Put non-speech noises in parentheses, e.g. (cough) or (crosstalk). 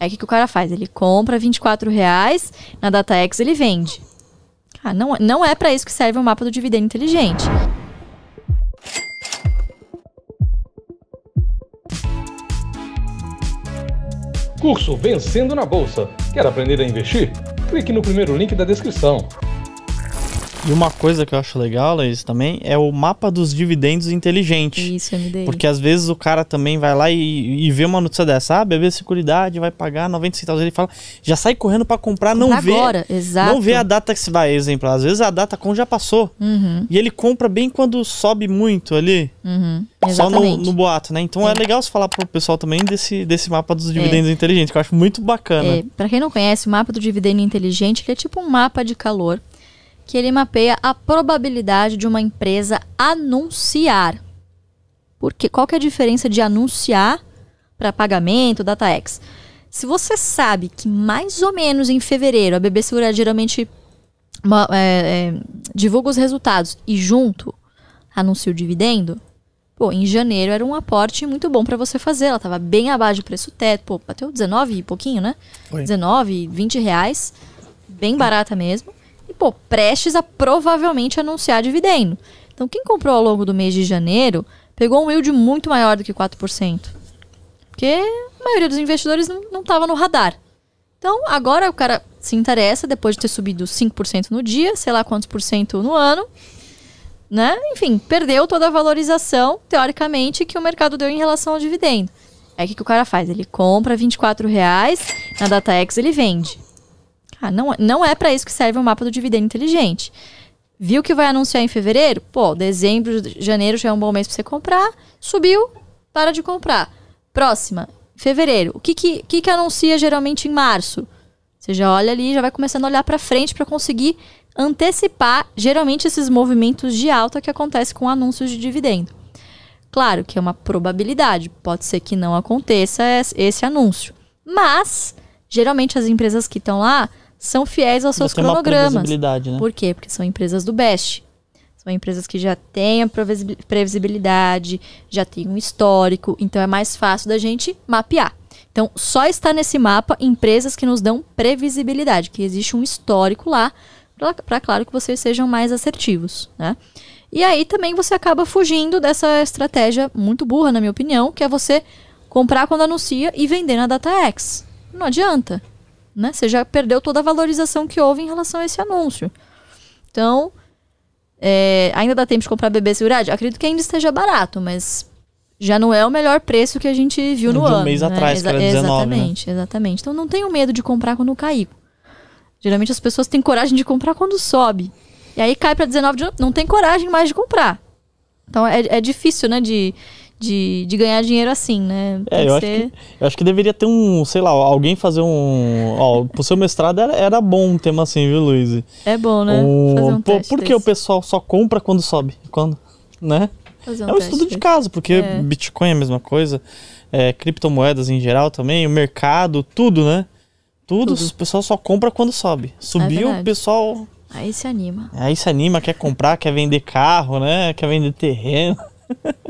É o que, que o cara faz? Ele compra 24 reais, na DataX ele vende. Ah, não, não é para isso que serve o mapa do dividendo inteligente. Curso Vencendo na Bolsa. Quer aprender a investir? Clique no primeiro link da descrição. E uma coisa que eu acho legal, isso também, é o mapa dos dividendos inteligente. Isso, MD. Porque às vezes o cara também vai lá e, e vê uma notícia dessa. Ah, bebê Seguridade vai pagar 90 centavos. Ele fala, já sai correndo para comprar, não Agora, vê. Agora, exato. Não vê a data que se vai, exemplo. Às vezes a data com já passou. Uhum. E ele compra bem quando sobe muito ali. Uhum. Só no, no, boato, né? Então é. é legal você falar pro pessoal também desse, desse mapa dos é. dividendos é. inteligentes, que eu acho muito bacana. É. Para quem não conhece, o mapa do dividendo inteligente é tipo um mapa de calor que ele mapeia a probabilidade de uma empresa anunciar. Porque qual que é a diferença de anunciar para pagamento, DataEx? Se você sabe que mais ou menos em fevereiro a BB Segura geralmente uma, é, é, divulga os resultados e junto anuncia o dividendo, pô, em janeiro era um aporte muito bom para você fazer. Ela estava bem abaixo do preço teto, pô, bateu 19 e pouquinho, né? Foi. 19, 20 reais, bem barata mesmo pô, prestes a provavelmente anunciar dividendo. Então, quem comprou ao longo do mês de janeiro pegou um yield muito maior do que 4%. Porque a maioria dos investidores não estava no radar. Então, agora o cara se interessa, depois de ter subido 5% no dia, sei lá quantos por cento no ano, né? Enfim, perdeu toda a valorização, teoricamente, que o mercado deu em relação ao dividendo. É o que, que o cara faz? Ele compra 24 reais, na data X ele vende. Ah, não, é, não é para isso que serve o mapa do dividendo inteligente. Viu que vai anunciar em fevereiro? Pô, dezembro, janeiro já é um bom mês para você comprar. Subiu, para de comprar. Próxima, fevereiro. O que que, que, que anuncia geralmente em março? Você já olha ali, já vai começando a olhar para frente para conseguir antecipar geralmente esses movimentos de alta que acontecem com anúncios de dividendo. Claro que é uma probabilidade, pode ser que não aconteça esse anúncio. Mas, geralmente as empresas que estão lá são fiéis aos seus Você cronogramas. Né? Por quê? Porque são empresas do Best. São empresas que já têm a previsibilidade, já têm um histórico, então é mais fácil da gente mapear. Então, só está nesse mapa empresas que nos dão previsibilidade, que existe um histórico lá, para claro que vocês sejam mais assertivos, né? E aí também você acaba fugindo dessa estratégia muito burra, na minha opinião, que é você comprar quando anuncia e vender na DataX. Não adianta né? Você já perdeu toda a valorização que houve em relação a esse anúncio. Então, é, ainda dá tempo de comprar bebê segurado? Acredito que ainda esteja barato, mas já não é o melhor preço que a gente viu no de um ano. um mês né? atrás, Exa 19, né? Exatamente, né? exatamente. Então, não tenho medo de comprar quando cair. Geralmente as pessoas têm coragem de comprar quando sobe. E aí cai para 19 de não tem coragem mais de comprar. Então é, é difícil, né, de, de, de ganhar dinheiro assim, né? é, eu, ser... acho que, eu acho que deveria ter um, sei lá, alguém fazer um. Ó, pro seu mestrado era, era bom um tema assim, viu, Luiz? É bom, né? Um, fazer um por, por que o pessoal só compra quando sobe? Quando, né? Fazer um é um estudo desse. de caso, porque é. Bitcoin é a mesma coisa, é, criptomoedas em geral também, o mercado, tudo, né? Tudo, tudo. o pessoal só compra quando sobe. Subiu, é o pessoal. Aí se anima. Aí se anima, quer comprar, quer vender carro, né? Quer vender terreno. (laughs)